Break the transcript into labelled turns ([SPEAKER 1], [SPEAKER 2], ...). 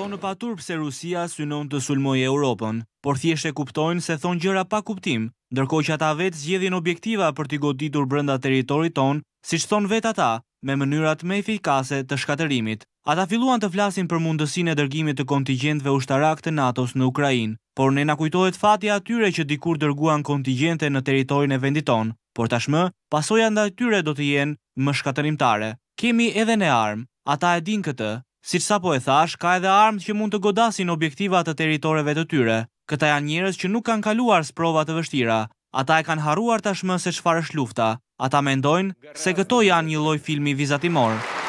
[SPEAKER 1] thonë në patur pëse Rusia synon të sulmoj e Europën, por thjesht e kuptojnë se thonë gjëra pa kuptim, dërko që ata vetë zgjedhin objektiva për t'i goditur brënda teritorit tonë, si që thonë vetë ata, me mënyrat me efikase të shkaterimit. Ata filluan të flasin për mundësin e dërgimit të kontigentve ushtarak të Natos në Ukrajin, por ne nakujtojt fati atyre që dikur dërguan kontigente në teritorin e venditon, por tashmë, pasoja nda atyre do të jenë më shkaterimtare. Kemi edhe ne armë, ata e din këtë. Si që sa po e thash, ka edhe armët që mund të godasin objektivat të teritoreve të tyre. Këta janë njërës që nuk kanë kaluar së provat të vështira. Ata e kanë haruar tashmë se qëfar është lufta. Ata mendojnë se këto janë një loj filmi vizatimorë.